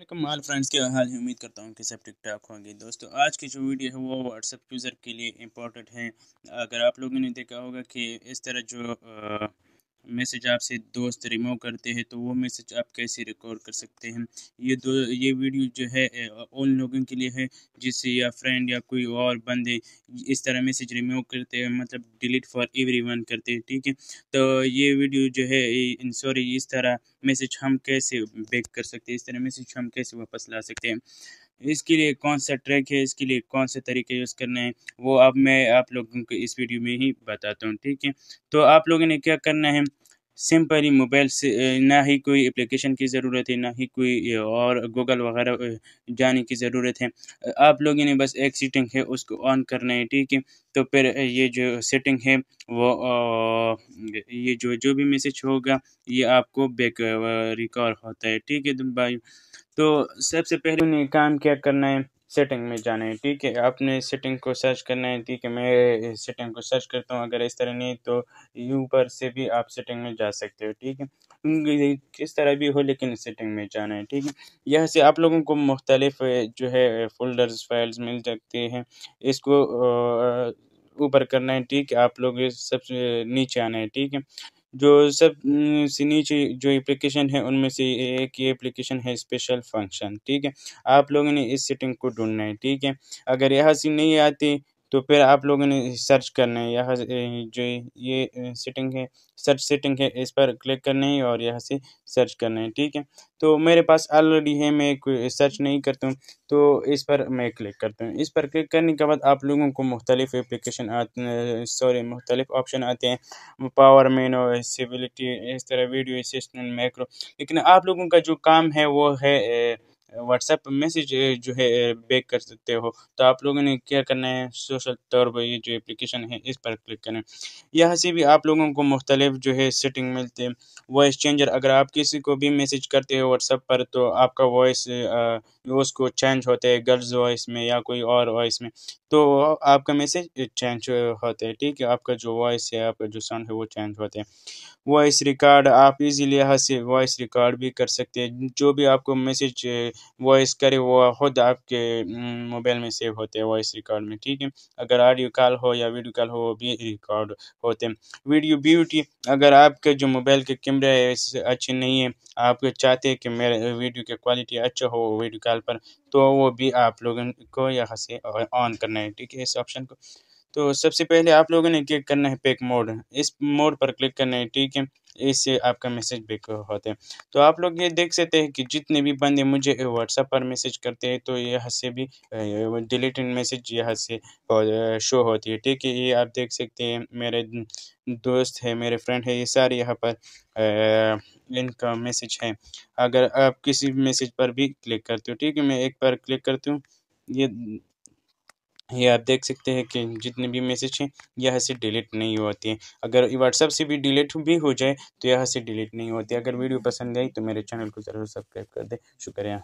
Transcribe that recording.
welcome friends के हाल ही उम्मीद करता हूँ कि सब ठीक ठाक होंगे दोस्तों आज की जो वीडियो है वो व्हाट्सएप यूज़र के लिए इम्पोर्टेंट है अगर आप लोगों ने देखा होगा कि इस तरह जो मैसेज आपसे दोस्त रिमूव करते हैं तो वो मैसेज आप कैसे रिकॉर्ड कर सकते हैं ये दो ये वीडियो जो है उन लोगों के लिए है जिससे या फ्रेंड या कोई और बंदे इस तरह मैसेज रिमूव करते हैं मतलब डिलीट फॉर एवरीवन करते हैं ठीक है तो ये वीडियो जो है सॉरी इस तरह मैसेज हम कैसे बैक कर सकते हैं इस तरह मैसेज हम कैसे वापस ला सकते हैं इसके लिए कौन सा ट्रैक है इसके लिए कौन से तरीके यूज़ करने हैं वो अब मैं आप लोगों को इस वीडियो में ही बताता हूँ ठीक है तो आप लोगों ने क्या करना है सिंपली मोबाइल से ना ही कोई एप्लीकेशन की ज़रूरत है ना ही कोई और गूगल वगैरह जाने की ज़रूरत है आप लोगों ने बस एक सीटिंग है उसको ऑन करना है ठीक है तो फिर ये जो सेटिंग है वो ये जो जो भी मैसेज होगा ये आपको बैक रिकॉर्ड होता है ठीक है तो भाई तो सबसे पहले काम क्या करना है सेटिंग में जाना है ठीक है आपने सेटिंग को सर्च करना है ठीक है मैं सेटिंग को सर्च करता हूँ अगर इस तरह नहीं तो ऊपर से भी आप सेटिंग में जा सकते हो ठीक है किस तरह भी हो लेकिन सेटिंग में जाना है ठीक है यहाँ से आप लोगों को मुख्तलिफ जो है फोल्डर्स फाइल्स मिल सकते हैं इसको ऊपर करना है ठीक है आप लोग सबसे नीचे आना है ठीक है जो सब नीचे जो एप्लीकेशन है उनमें से एक ये एप्लीकेशन है स्पेशल फंक्शन ठीक है आप लोगों ने इस सेटिंग को ढूंढना है ठीक है अगर यहाँ से नहीं आती तो फिर आप लोगों ने सर्च करना है यहाँ जो ये सेटिंग है सर्च सेटिंग है इस पर क्लिक करना है और यहाँ से सर्च करना है ठीक है तो मेरे पास ऑलरेडी है मैं कोई सर्च नहीं करता हूँ तो इस पर मैं क्लिक करता हूँ इस पर क्लिक करने के बाद आप लोगों को मुख्तलिफ एप्लीकेशन आते सॉरी मुख्तलिफ ऑप्शन आते हैं पावर मेनो सिबिलिटी इस तरह वीडियो असिस्टेंट मैक्रो लेकिन आप लोगों का जो काम है वो है ए, व्हाट्सएप मैसेज eh, जो है बैक eh, कर सकते हो तो आप लोगों ने क्या करना है सोशल तौर पर ये जो एप्लीकेशन है इस पर क्लिक करें यहाँ से भी आप लोगों को मुख्तलिफ जो है सेटिंग मिलते हैं वॉइस चेंजर अगर आप किसी को भी मैसेज करते हो व्हाट्सएप पर तो आपका वॉइस eh, उसको चेंज होता है गर्ल्स वॉइस में या कोई और वॉइस में तो आपका मैसेज चेंज होता है ठीक है आपका जो वॉइस है आपका जो साउंड है वो चेंज होता है वॉइस रिकॉर्ड आप इजीली यहाँ से वॉइस रिकॉर्ड भी कर सकते हैं जो भी आपको मैसेज वॉइस करे वो खुद आपके मोबाइल में सेव होते हैं वॉइस रिकॉर्ड में ठीक है अगर ऑडियो कॉल हो या वीडियो कॉल हो वो भी रिकॉर्ड होते हैं वीडियो ब्यूटी अगर आपके जो मोबाइल के कैमरे है अच्छे नहीं है आप चाहते हैं कि मेरे वीडियो की क्वालिटी अच्छा हो वीडियो कॉल पर तो वो भी आप लोगों को यहाँ से ऑन करना है ठीक है इस ऑप्शन को तो सबसे पहले आप लोगों ने क्लिक करना है पैक मोड इस मोड पर क्लिक करना है ठीक है इससे आपका मैसेज बैक होता है तो आप लोग ये देख सकते हैं कि जितने भी बंदे मुझे व्हाट्सअप पर मैसेज करते हैं तो यहाँ से भी डिलीटेड मैसेज यहाँ से शो होती है ठीक है ये आप देख सकते हैं मेरे दोस्त है मेरे फ्रेंड है ये सारे यहाँ पर इनका मैसेज है अगर आप किसी मैसेज पर भी क्लिक करते हो ठीक है मैं एक बार क्लिक करती हूँ ये ये आप देख सकते हैं कि जितने भी मैसेज हैं यह से डिलीट नहीं होती है अगर व्हाट्सअप से भी डिलीट भी हो जाए तो यह से डिलीट नहीं होती अगर वीडियो पसंद आई तो मेरे चैनल को ज़रूर सब्सक्राइब कर दे शुक्रिया